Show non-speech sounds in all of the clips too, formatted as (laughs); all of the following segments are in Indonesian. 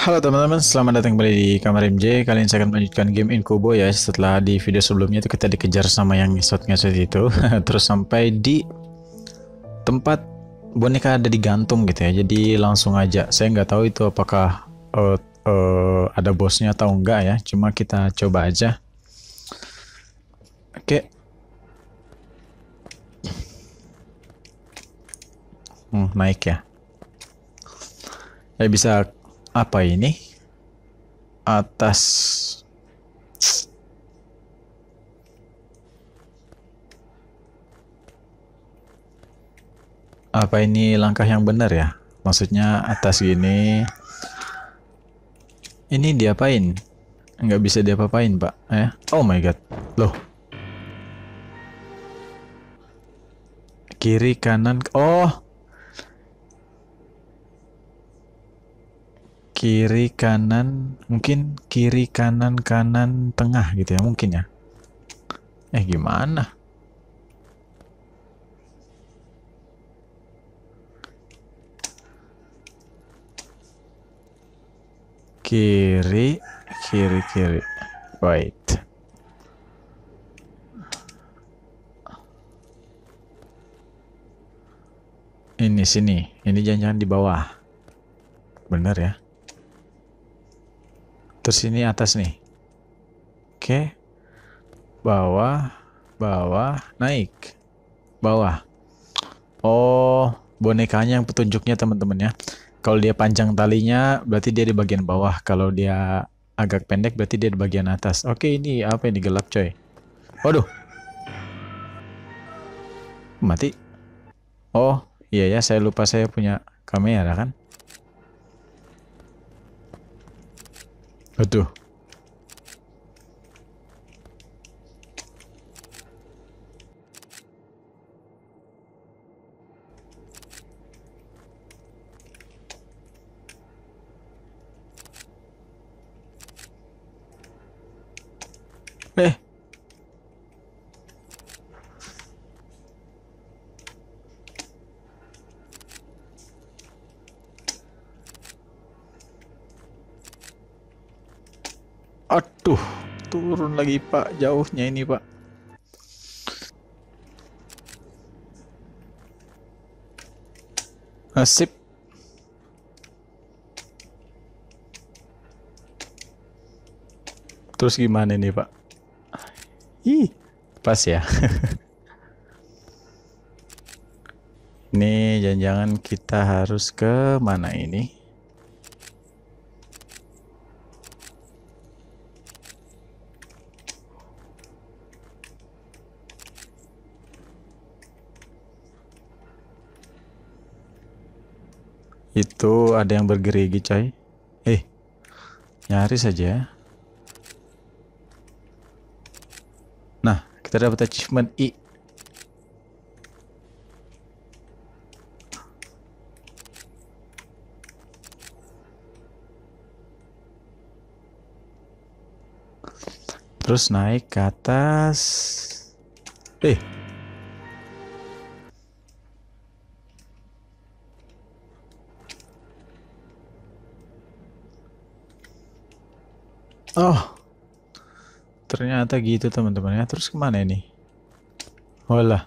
Halo teman-teman, selamat datang kembali di kamar MJ. Kali ini saya akan melanjutkan game Inkubo ya. Setelah di video sebelumnya itu kita dikejar sama yang ngesot-ngesot itu. (laughs) Terus sampai di tempat boneka ada digantung gitu ya. Jadi langsung aja. Saya nggak tahu itu apakah uh, uh, ada bosnya atau enggak ya. Cuma kita coba aja. Oke. Okay. Hmm, naik ya. Ya bisa apa ini atas apa ini langkah yang benar ya maksudnya atas gini ini diapain nggak bisa diapain pak eh oh my god loh kiri kanan oh kiri kanan mungkin kiri kanan kanan tengah gitu ya mungkin ya eh gimana kiri kiri kiri white ini sini ini jangan-jangan di bawah bener ya terus ini atas nih oke bawah bawah naik bawah oh bonekanya yang petunjuknya teman-teman ya kalau dia panjang talinya berarti dia di bagian bawah kalau dia agak pendek berarti dia di bagian atas oke ini apa ini gelap coy waduh mati oh iya ya saya lupa saya punya kamera kan Attends. mais Tuh, turun lagi pak jauhnya ini pak. Nasib. Ah, Terus gimana ini pak? Ih, pas ya. (laughs) ini jangan-jangan kita harus ke mana ini? Itu ada yang bergerigi coy. Eh, nyari saja. Ya. Nah, kita dapat achievement I. Terus naik ke atas. Eh, Oh, ternyata gitu teman-teman ya. Terus kemana ini? Wala.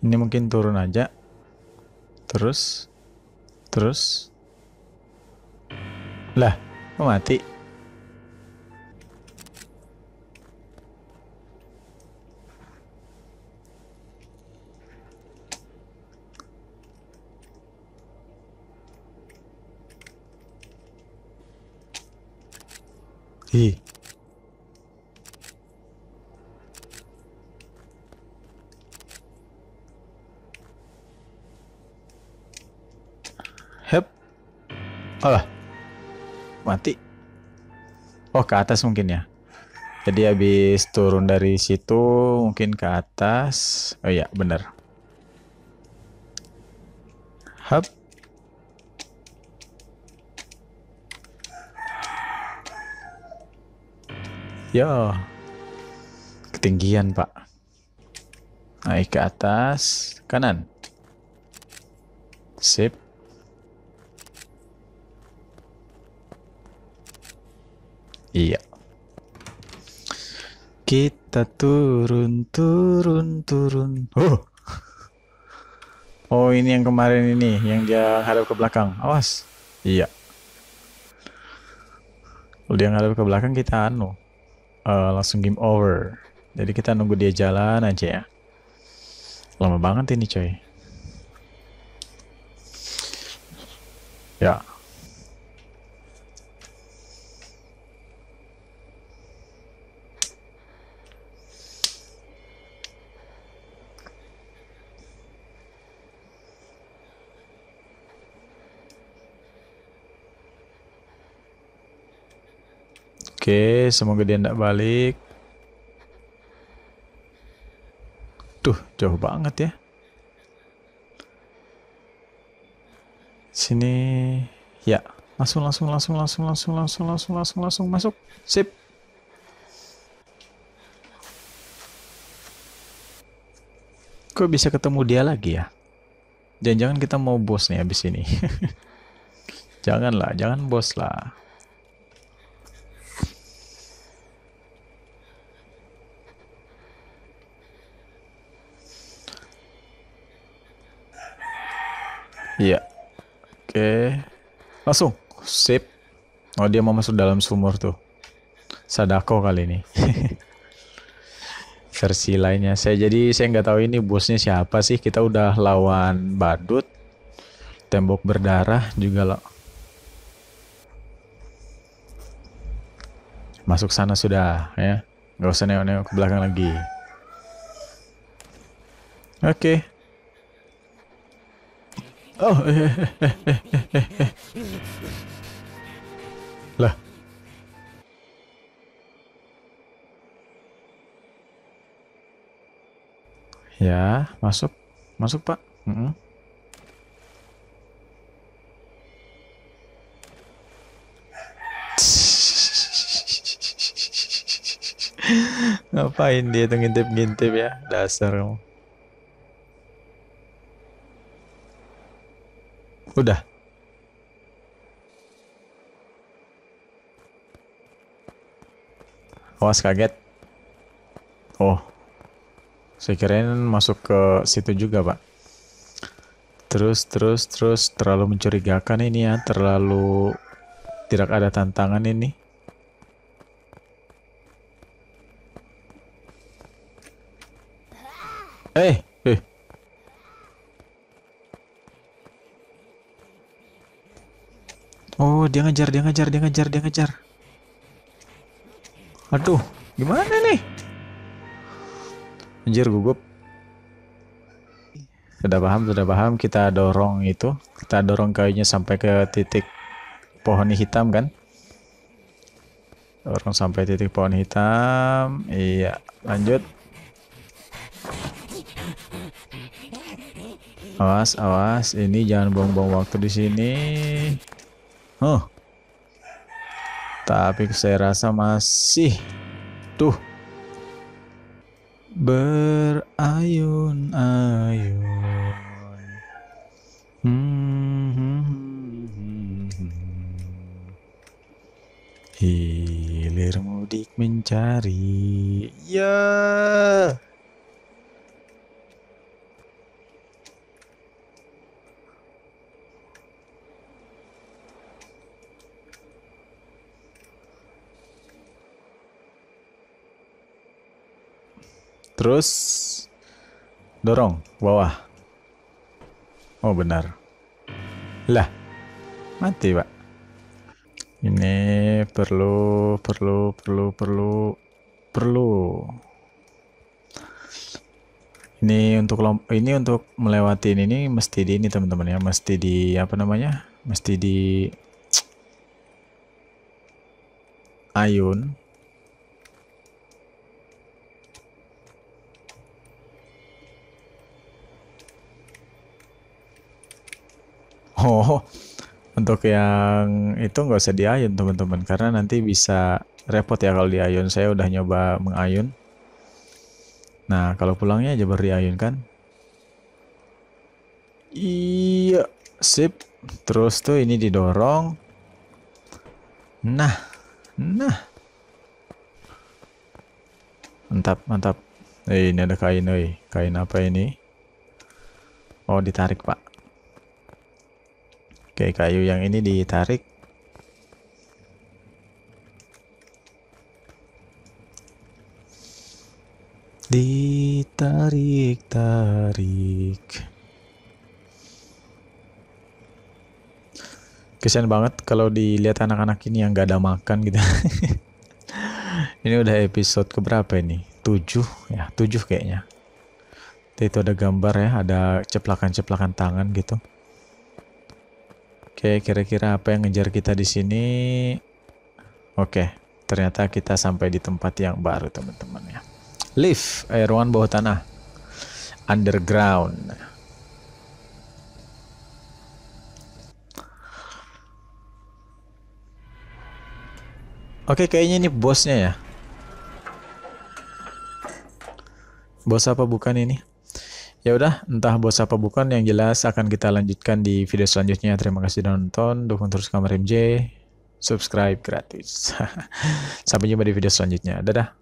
Ini mungkin turun aja. Terus. Terus. Lah, mau mati? Hi. Hep. Alah. Mati. Oh, ke atas mungkin ya. Jadi habis turun dari situ mungkin ke atas. Oh ya, benar. Hap. Ya. Ketinggian, Pak. Naik ke atas, kanan. Sip. Iya. Kita turun, turun, turun. Oh. Oh, ini yang kemarin ini, yang dia hadap ke belakang. Awas. Iya. Kalau dia ngadap ke belakang kita anu, uh, langsung game over. Jadi kita nunggu dia jalan aja ya. Lama banget ini coy. Ya. Oke, semoga dia tidak balik. Tuh, jauh banget ya. Sini. Ya, langsung langsung langsung langsung langsung langsung langsung langsung langsung masuk. Sip. Kok bisa ketemu dia lagi ya? Jangan-jangan kita mau bos nih habis ini. (laughs) Janganlah, jangan bos lah. Iya. Oke. Okay. Langsung. Sip. Oh, dia mau masuk dalam sumur tuh. Sadako kali ini. (laughs) Versi lainnya. Saya jadi saya nggak tahu ini bosnya siapa sih. Kita udah lawan badut. Tembok berdarah juga loh. Masuk sana sudah ya. Nggak usah neo-neo ke belakang lagi. Oke. Okay. Oh, eh, eh, eh, eh, eh. Lah. Ya, masuk. Masuk, Pak. Mm -mm. (laughs) Ngapain dia tuh ngintip-ngintip ya? Dasar kamu. Udah. Awas kaget. Oh. Saya kirain masuk ke situ juga, Pak. Terus, terus, terus. Terlalu mencurigakan ini ya. Terlalu tidak ada tantangan ini. Eh. Hey. Oh, dia ngejar, dia ngejar, dia ngejar, dia ngejar. Aduh, gimana nih? Anjir gugup. Sudah paham, sudah paham. Kita dorong itu, kita dorong kayunya sampai ke titik pohon hitam kan? Dorong sampai titik pohon hitam. Iya, lanjut. Awas, awas. Ini jangan buang-buang waktu di sini. Oh. Tapi saya rasa masih tuh berayun-ayun. Terus dorong bawah. Oh benar. Lah, mati pak. Ini perlu, perlu, perlu, perlu, perlu. Ini untuk ini untuk melewati ini mesti di ini teman-teman ya, mesti di apa namanya? Mesti di (tsk) ayun (laughs) Oh, untuk yang itu nggak usah diayun teman-teman karena nanti bisa repot ya kalau diayun. Saya udah nyoba mengayun. Nah, kalau pulangnya aja baru diayun kan? Iya, sip. Terus tuh ini didorong. Nah, nah. Mantap, mantap. Eh, ini ada kain, oi. Eh. Kain apa ini? Oh, ditarik, Pak. Oke, kayu yang ini ditarik. Ditarik, tarik. Kesian banget kalau dilihat anak-anak ini yang gak ada makan gitu. (laughs) ini udah episode keberapa ini? Tujuh ya, tujuh kayaknya. Itu ada gambar ya, ada ceplakan-ceplakan tangan gitu. Oke, kira-kira apa yang ngejar kita di sini? Oke, ternyata kita sampai di tempat yang baru, teman-teman ya. Lift, eh, ruangan bawah tanah. Underground. Oke, kayaknya ini bosnya ya. Bos apa bukan ini? Ya udah, entah bos apa bukan yang jelas akan kita lanjutkan di video selanjutnya. Terima kasih sudah nonton, dukung terus kamar MJ, subscribe gratis. (laughs) Sampai jumpa di video selanjutnya. Dadah.